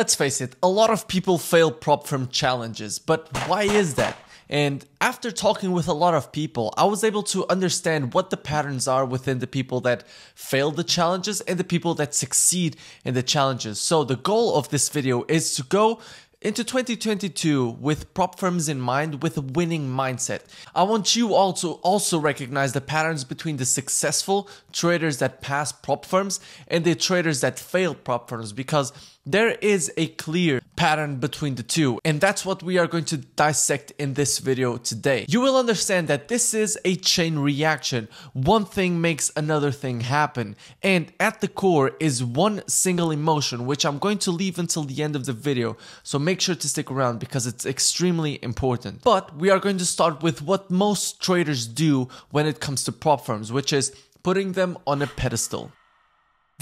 Let's face it, a lot of people fail prop firm challenges, but why is that? And after talking with a lot of people, I was able to understand what the patterns are within the people that fail the challenges and the people that succeed in the challenges. So the goal of this video is to go into 2022 with prop firms in mind with a winning mindset. I want you all to also recognize the patterns between the successful traders that pass prop firms and the traders that fail prop firms because there is a clear pattern between the two, and that's what we are going to dissect in this video today. You will understand that this is a chain reaction. One thing makes another thing happen, and at the core is one single emotion, which I'm going to leave until the end of the video. So make make sure to stick around because it's extremely important. But we are going to start with what most traders do when it comes to prop firms, which is putting them on a pedestal.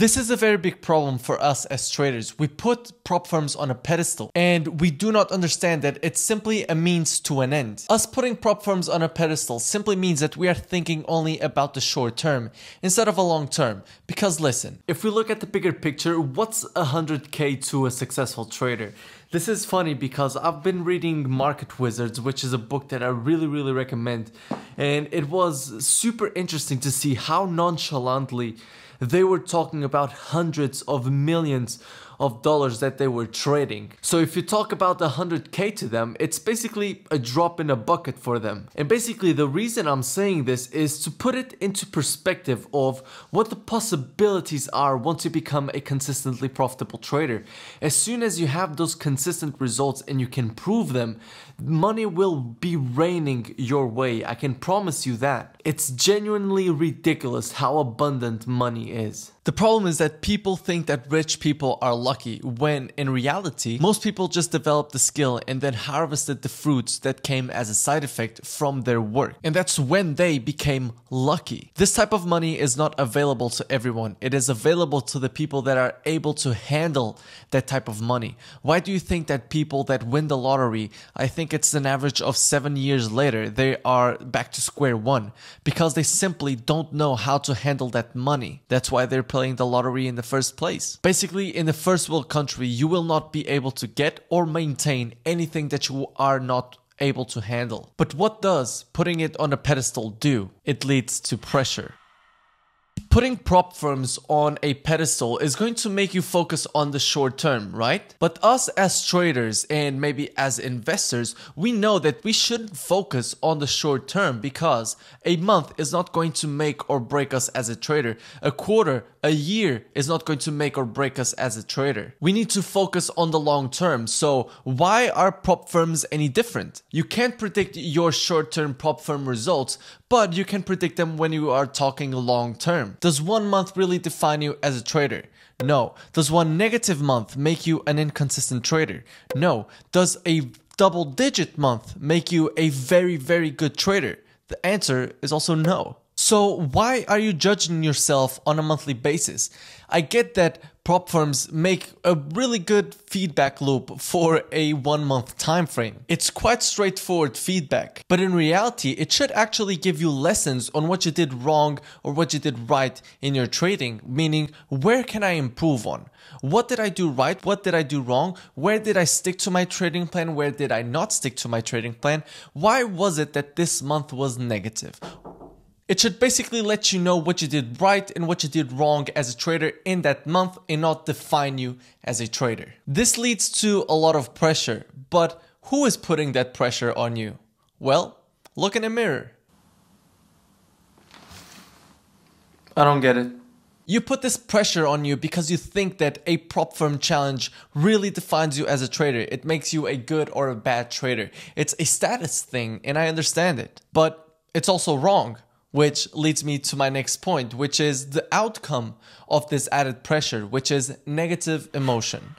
This is a very big problem for us as traders. We put prop firms on a pedestal and we do not understand that it's simply a means to an end. Us putting prop firms on a pedestal simply means that we are thinking only about the short term instead of a long term. Because listen, if we look at the bigger picture, what's 100k to a successful trader? This is funny because I've been reading Market Wizards, which is a book that I really, really recommend. And it was super interesting to see how nonchalantly they were talking about hundreds of millions of dollars that they were trading. So if you talk about 100k to them, it's basically a drop in a bucket for them. And basically the reason I'm saying this is to put it into perspective of what the possibilities are once you become a consistently profitable trader. As soon as you have those consistent results and you can prove them, money will be raining your way. I can promise you that. It's genuinely ridiculous how abundant money is. The problem is that people think that rich people are lucky when in reality, most people just developed the skill and then harvested the fruits that came as a side effect from their work. And that's when they became lucky. This type of money is not available to everyone. It is available to the people that are able to handle that type of money. Why do you think that people that win the lottery, I think it's an average of seven years later, they are back to square one because they simply don't know how to handle that money. That's why they're playing the lottery in the first place. Basically, in a first world country, you will not be able to get or maintain anything that you are not able to handle. But what does putting it on a pedestal do? It leads to pressure putting prop firms on a pedestal is going to make you focus on the short term, right? But us as traders and maybe as investors, we know that we shouldn't focus on the short term because a month is not going to make or break us as a trader. A quarter, a year is not going to make or break us as a trader. We need to focus on the long term. So, why are prop firms any different? You can't predict your short term prop firm results, but you can predict them when you are talking long term. Does one month really define you as a trader? No. Does one negative month make you an inconsistent trader? No. Does a double digit month make you a very, very good trader? The answer is also no. So, why are you judging yourself on a monthly basis? I get that prop firms make a really good feedback loop for a one month time frame. It's quite straightforward feedback, but in reality, it should actually give you lessons on what you did wrong or what you did right in your trading, meaning where can I improve on? What did I do right? What did I do wrong? Where did I stick to my trading plan? Where did I not stick to my trading plan? Why was it that this month was negative? It should basically let you know what you did right and what you did wrong as a trader in that month and not define you as a trader. This leads to a lot of pressure, but who is putting that pressure on you? Well, look in the mirror. I don't get it. You put this pressure on you because you think that a prop firm challenge really defines you as a trader. It makes you a good or a bad trader. It's a status thing, and I understand it. But it's also wrong which leads me to my next point, which is the outcome of this added pressure, which is negative emotion.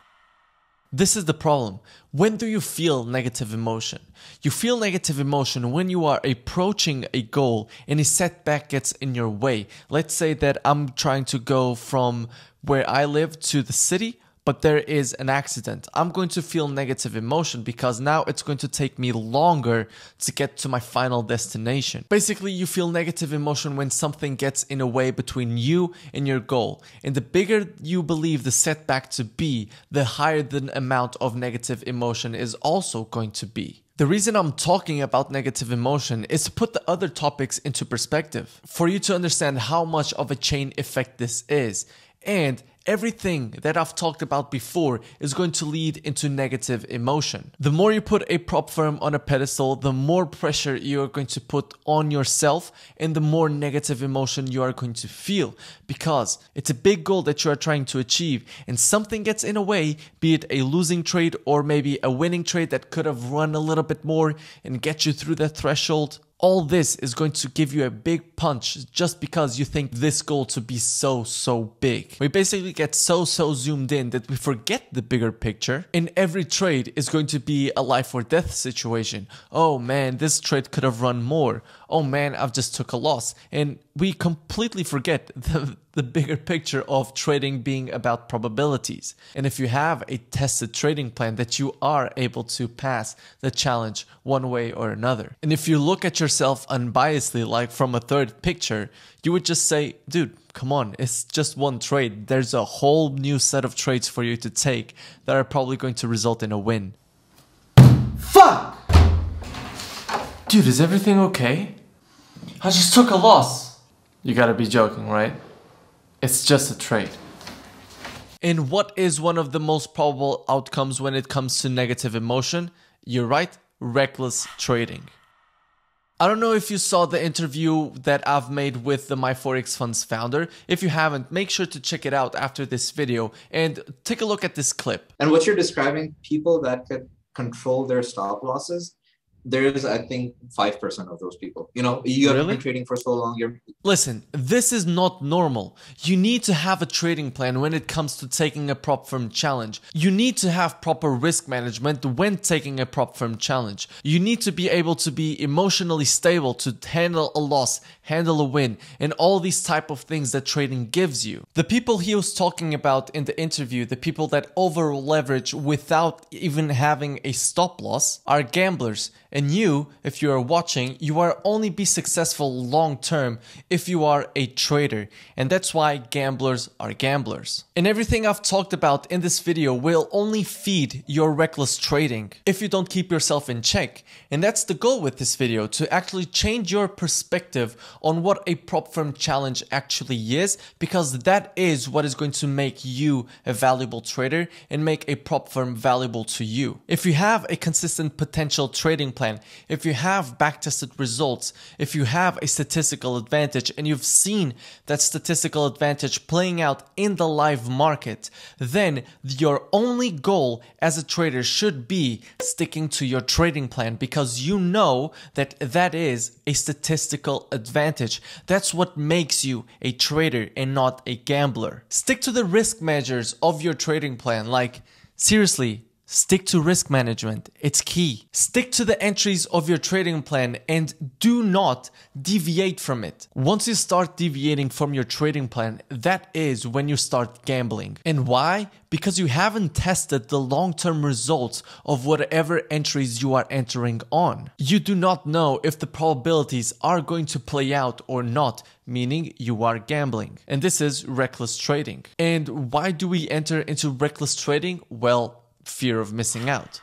This is the problem. When do you feel negative emotion? You feel negative emotion when you are approaching a goal and a setback gets in your way. Let's say that I'm trying to go from where I live to the city but there is an accident. I'm going to feel negative emotion because now it's going to take me longer to get to my final destination. Basically, you feel negative emotion when something gets in a way between you and your goal. And the bigger you believe the setback to be, the higher the amount of negative emotion is also going to be. The reason I'm talking about negative emotion is to put the other topics into perspective, for you to understand how much of a chain effect this is, and everything that I've talked about before is going to lead into negative emotion. The more you put a prop firm on a pedestal, the more pressure you are going to put on yourself and the more negative emotion you are going to feel because it's a big goal that you are trying to achieve and something gets in a way, be it a losing trade or maybe a winning trade that could have run a little bit more and get you through that threshold all this is going to give you a big punch just because you think this goal to be so, so big. We basically get so, so zoomed in that we forget the bigger picture. In every trade is going to be a life or death situation. Oh man, this trade could have run more oh man, I've just took a loss. And we completely forget the, the bigger picture of trading being about probabilities. And if you have a tested trading plan that you are able to pass the challenge one way or another. And if you look at yourself unbiasedly, like from a third picture, you would just say, dude, come on, it's just one trade. There's a whole new set of trades for you to take that are probably going to result in a win. Fuck! Dude, is everything okay? I just took a loss. You gotta be joking, right? It's just a trade. In what is one of the most probable outcomes when it comes to negative emotion? You're right, reckless trading. I don't know if you saw the interview that I've made with the MyForex Funds founder. If you haven't, make sure to check it out after this video and take a look at this clip. And what you're describing, people that could control their stop losses, there's i think 5% of those people you know you have really? been trading for so long you're listen this is not normal you need to have a trading plan when it comes to taking a prop firm challenge you need to have proper risk management when taking a prop firm challenge you need to be able to be emotionally stable to handle a loss handle a win, and all these type of things that trading gives you. The people he was talking about in the interview, the people that over leverage without even having a stop loss, are gamblers. And you, if you are watching, you are only be successful long term if you are a trader. And that's why gamblers are gamblers. And everything I've talked about in this video will only feed your reckless trading if you don't keep yourself in check. And that's the goal with this video, to actually change your perspective on what a prop firm challenge actually is, because that is what is going to make you a valuable trader and make a prop firm valuable to you. If you have a consistent potential trading plan, if you have backtested results, if you have a statistical advantage and you've seen that statistical advantage playing out in the live market, then your only goal as a trader should be sticking to your trading plan because you know that that is a statistical advantage advantage. That's what makes you a trader and not a gambler. Stick to the risk measures of your trading plan, like seriously, Stick to risk management, it's key. Stick to the entries of your trading plan and do not deviate from it. Once you start deviating from your trading plan, that is when you start gambling. And why? Because you haven't tested the long term results of whatever entries you are entering on. You do not know if the probabilities are going to play out or not meaning you are gambling. And this is reckless trading. And why do we enter into reckless trading? Well, fear of missing out.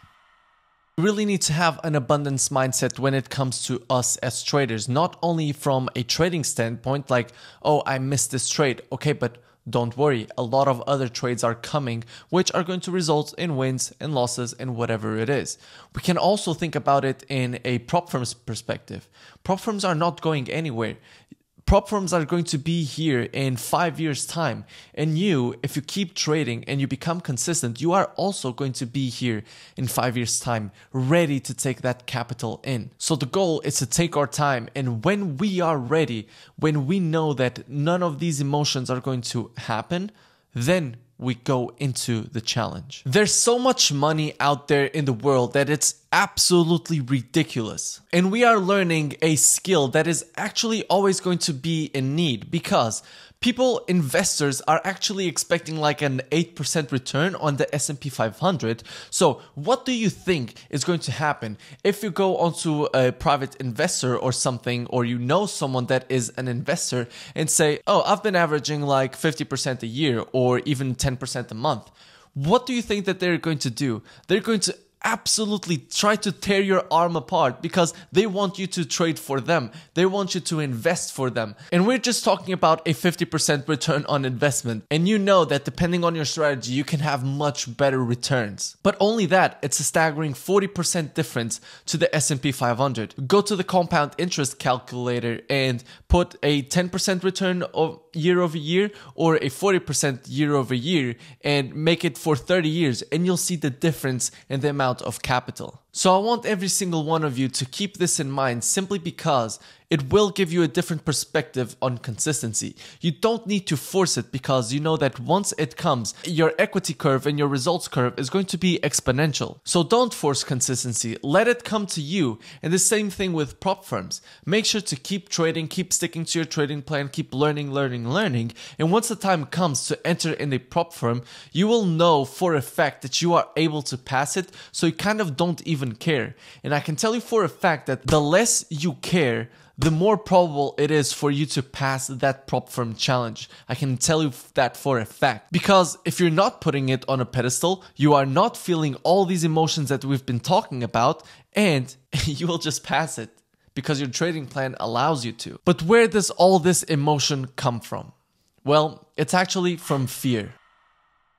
We really need to have an abundance mindset when it comes to us as traders, not only from a trading standpoint, like, oh, I missed this trade. Okay, but don't worry, a lot of other trades are coming, which are going to result in wins and losses and whatever it is. We can also think about it in a prop firm's perspective. Prop firms are not going anywhere prop firms are going to be here in five years' time. And you, if you keep trading and you become consistent, you are also going to be here in five years' time, ready to take that capital in. So the goal is to take our time. And when we are ready, when we know that none of these emotions are going to happen, then we go into the challenge. There's so much money out there in the world that it's absolutely ridiculous. And we are learning a skill that is actually always going to be in need because people investors are actually expecting like an 8% return on the S&P 500. So, what do you think is going to happen if you go onto a private investor or something or you know someone that is an investor and say, "Oh, I've been averaging like 50% a year or even 10% a month. What do you think that they're going to do? They're going to absolutely try to tear your arm apart because they want you to trade for them. They want you to invest for them. And we're just talking about a 50% return on investment. And you know that depending on your strategy, you can have much better returns. But only that, it's a staggering 40% difference to the S&P 500. Go to the compound interest calculator and put a 10% return of year over year or a 40% year over year and make it for 30 years and you'll see the difference in the amount amount of capital. So I want every single one of you to keep this in mind simply because it will give you a different perspective on consistency. You don't need to force it because you know that once it comes, your equity curve and your results curve is going to be exponential. So don't force consistency. Let it come to you. And the same thing with prop firms. Make sure to keep trading, keep sticking to your trading plan, keep learning, learning, learning. And once the time comes to enter in a prop firm, you will know for a fact that you are able to pass it. So you kind of don't even care. And I can tell you for a fact that the less you care, the more probable it is for you to pass that prop firm challenge. I can tell you that for a fact. Because if you're not putting it on a pedestal, you are not feeling all these emotions that we've been talking about, and you will just pass it because your trading plan allows you to. But where does all this emotion come from? Well, it's actually from fear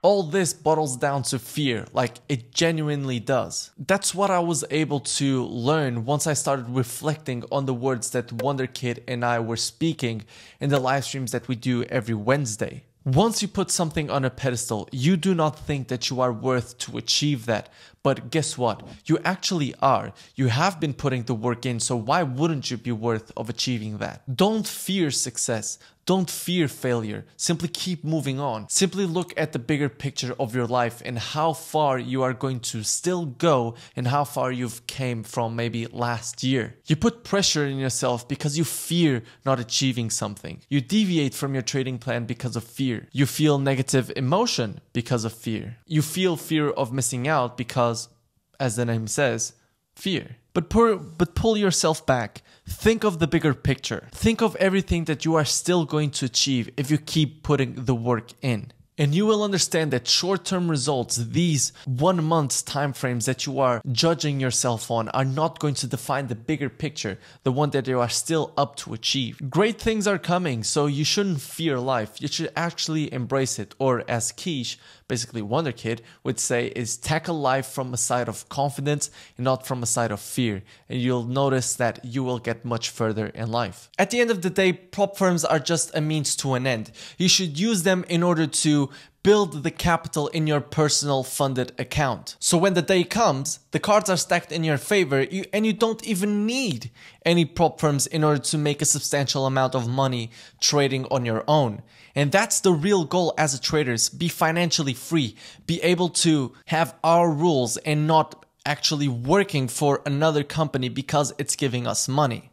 all this bottles down to fear, like it genuinely does. That's what I was able to learn once I started reflecting on the words that Wonder Kid and I were speaking in the live streams that we do every Wednesday. Once you put something on a pedestal, you do not think that you are worth to achieve that. But guess what? You actually are. You have been putting the work in, so why wouldn't you be worth of achieving that? Don't fear success. Don't fear failure. Simply keep moving on. Simply look at the bigger picture of your life and how far you are going to still go and how far you've came from maybe last year. You put pressure in yourself because you fear not achieving something. You deviate from your trading plan because of fear. You feel negative emotion because of fear. You feel fear of missing out because as the name says, fear. But, pull, but pull yourself back. Think of the bigger picture. Think of everything that you are still going to achieve if you keep putting the work in. And you will understand that short-term results, these one month time frames that you are judging yourself on are not going to define the bigger picture, the one that you are still up to achieve. Great things are coming, so you shouldn't fear life. You should actually embrace it. Or as Keish, basically Wonder Kid, would say is tackle life from a side of confidence and not from a side of fear. And you'll notice that you will get much further in life. At the end of the day, prop firms are just a means to an end. You should use them in order to build the capital in your personal funded account. So when the day comes, the cards are stacked in your favor and you don't even need any prop firms in order to make a substantial amount of money trading on your own. And that's the real goal as a trader, is be financially free, be able to have our rules and not actually working for another company because it's giving us money.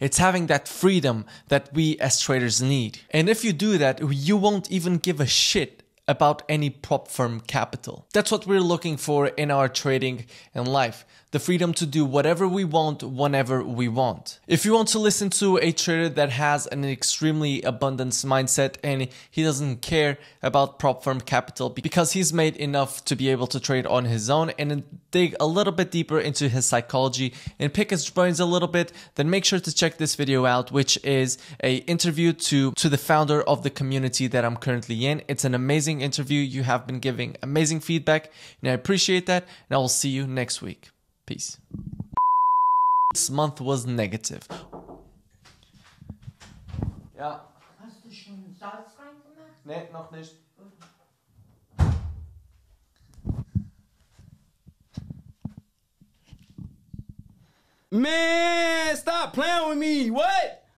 It's having that freedom that we as traders need. And if you do that, you won't even give a shit about any prop firm capital. That's what we're looking for in our trading and life the freedom to do whatever we want whenever we want. If you want to listen to a trader that has an extremely abundance mindset and he doesn't care about prop firm capital because he's made enough to be able to trade on his own and dig a little bit deeper into his psychology and pick his brains a little bit, then make sure to check this video out which is a interview to to the founder of the community that I'm currently in. It's an amazing amazing interview you have been giving, amazing feedback, and I appreciate that. And I will see you next week. Peace. This month was negative. Yeah, Hast du schon Salz reingemacht? Nee, noch nicht. Man, stop playing with me. What?